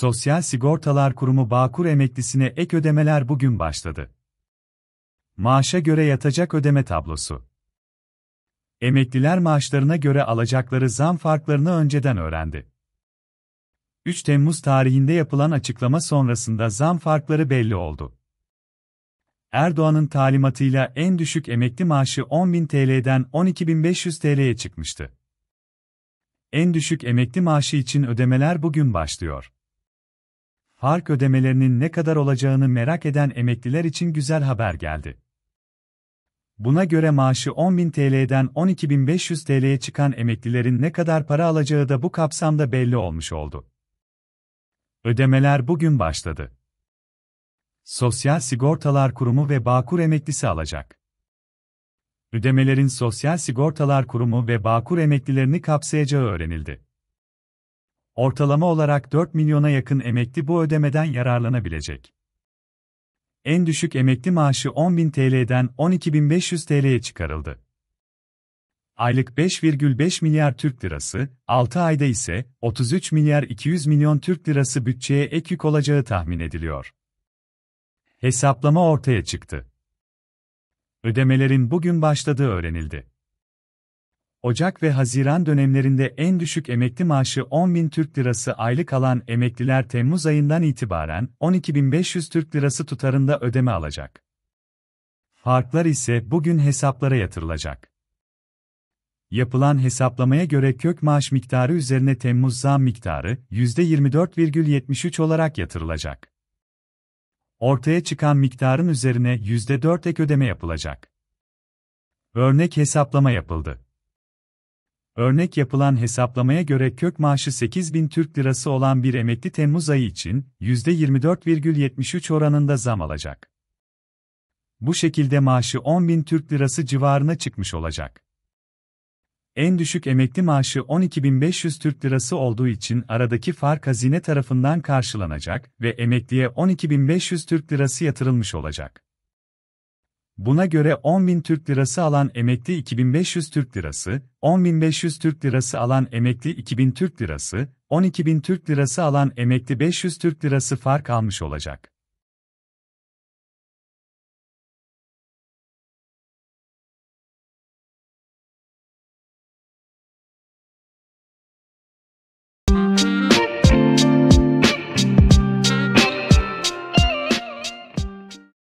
Sosyal Sigortalar Kurumu Bağkur emeklisine ek ödemeler bugün başladı. Maaşa göre yatacak ödeme tablosu. Emekliler maaşlarına göre alacakları zam farklarını önceden öğrendi. 3 Temmuz tarihinde yapılan açıklama sonrasında zam farkları belli oldu. Erdoğan'ın talimatıyla en düşük emekli maaşı 10.000 TL'den 12.500 TL'ye çıkmıştı. En düşük emekli maaşı için ödemeler bugün başlıyor. Fark ödemelerinin ne kadar olacağını merak eden emekliler için güzel haber geldi. Buna göre maaşı 10.000 TL'den 12.500 TL'ye çıkan emeklilerin ne kadar para alacağı da bu kapsamda belli olmuş oldu. Ödemeler bugün başladı. Sosyal Sigortalar Kurumu ve Bağkur emeklisi alacak. Ödemelerin Sosyal Sigortalar Kurumu ve Bağkur emeklilerini kapsayacağı öğrenildi ortalama olarak 4 milyona yakın emekli bu ödemeden yararlanabilecek. En düşük emekli maaşı 10.000 TL'den 12.500 TL'ye çıkarıldı. Aylık 5,5 milyar Türk lirası, 6 ayda ise 33 milyar 200 milyon Türk lirası bütçeye ek yük olacağı tahmin ediliyor. Hesaplama ortaya çıktı. Ödemelerin bugün başladığı öğrenildi. Ocak ve Haziran dönemlerinde en düşük emekli maaşı 10.000 Türk Lirası aylık alan emekliler Temmuz ayından itibaren 12.500 Türk Lirası tutarında ödeme alacak. Farklar ise bugün hesaplara yatırılacak. Yapılan hesaplamaya göre kök maaş miktarı üzerine Temmuz zam miktarı %24,73 olarak yatırılacak. Ortaya çıkan miktarın üzerine %4 ek ödeme yapılacak. Örnek hesaplama yapıldı. Örnek yapılan hesaplamaya göre kök maaşı 8 bin Türk lirası olan bir emekli Temmuz ayı için %24,73 oranında zam alacak. Bu şekilde maaşı 10 bin Türk lirası civarına çıkmış olacak. En düşük emekli maaşı 12.500 Türk lirası olduğu için aradaki fark hazine tarafından karşılanacak ve emekliye 12.500 Türk lirası yatırılmış olacak. Buna göre 10.000 Türk Lirası alan emekli 2500 Türk Lirası, 10.500 Türk Lirası alan emekli 2000 Türk Lirası, 12.000 Türk Lirası alan emekli 500 Türk Lirası fark almış olacak.